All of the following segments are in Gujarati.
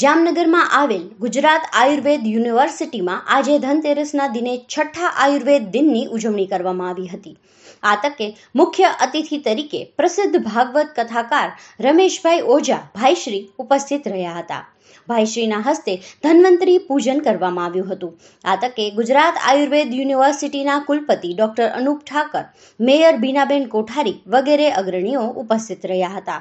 જામનગરમાં આવેલ ગુજરાત આયુર્વેદ યુનિવર્સિટીમાં આજે ધનતેરસના દિને છઠ્ઠા આયુર્વેદ દિનની ઉજવણી કરવામાં આવી હતી આ તકે મુખ્ય અતિથિ તરીકે પ્રસિદ્ધ ભાગવત કથાકાર રમેશભાઈ ઓઝા ભાઈશ્રી ઉપસ્થિત રહ્યા હતા ભાઈશ્રીના હસ્તે ધન્વંતરી પૂજન કરવામાં આવ્યું હતું આ તકે ગુજરાત આયુર્વેદ યુનિવર્સિટીના કુલપતિ ડોક્ટર અનુપ ઠાકર મેયર બીનાબેન કોઠારી વગેરે અગ્રણીઓ ઉપસ્થિત રહ્યા હતા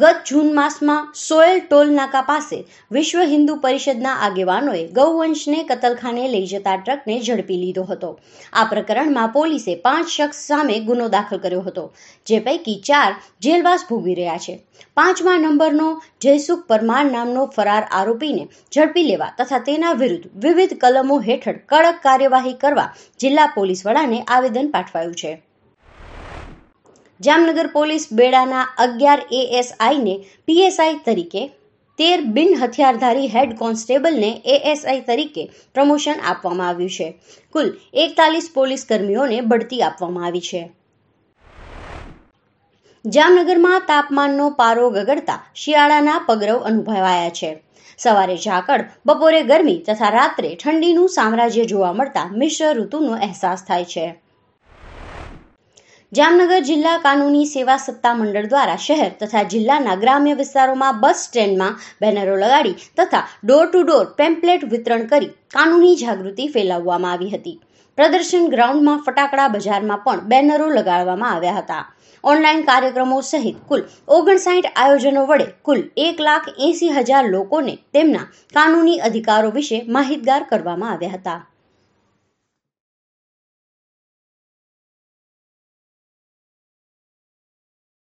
ગત જૂન માસમાં સોયલ ટોલનાકા પાસે વિશ્વ હિન્દુ પરિષદના આગેવાનોએ ગૌવંશને કતલખાને લઈ જતા ટ્રકને ઝડપી લીધો હતો આ પ્રકરણમાં પોલીસે પાંચ શખ્સ સામે ગુનો દાખલ કર્યો હતો જે પૈકી ચાર જેલવાસ ભોગવી રહ્યા છે પાંચમા નંબરનો જયસુખ પરમાર નામનો ફરાર આરોપીને ઝડપી લેવા તથા તેના વિરુદ્ધ વિવિધ કલમો હેઠળ કડક કાર્યવાહી કરવા જિલ્લા પોલીસ વડાને આવેદન પાઠવાયું છે જામનગર પોલીસ બેડાના અગિયાર એએસઆઈને પીએસઆઈ તરીકે તેર બિન હથિયારધારી હેડ કોન્સ્ટેબલને એએસઆઈ તરીકે પ્રમોશન આપવામાં આવ્યું છે કુલ એકતાલીસ પોલીસ કર્મીઓને બઢતી આપવામાં આવી છે જામનગરમાં તાપમાનનો પારો ગગડતા શિયાળાના પગરવ અનુભવાયા છે સવારે ઝાકળ બપોરે ગરમી તથા રાત્રે ઠંડીનું સામ્રાજ્ય જોવા મળતા મિશ્ર ઋતુનો અહેસાસ થાય છે જામનગર જિલ્લા કાનૂની સેવા સત્તા મંડળ દ્વારા શહેર તથા જિલ્લાના ગ્રામ્ય વિસ્તારોમાં બસ સ્ટેન્ડમાં બેનરો લગાડી તથા ડોર ટુ ડોર પેમ્પલેટ વિતરણ કરી કાનૂની જાગૃતિ ફેલાવવામાં આવી હતી પ્રદર્શન ગ્રાઉન્ડમાં ફટાકડા બજારમાં પણ બેનરો લગાડવામાં આવ્યા હતા ઓનલાઈન કાર્યક્રમો સહિત કુલ ઓગણસાઠ આયોજનો વડે કુલ એક લાખ એંસી હજાર લોકોને તેમના કાનૂની અધિકારો વિશે માહિતગાર કરવામાં આવ્યા હતા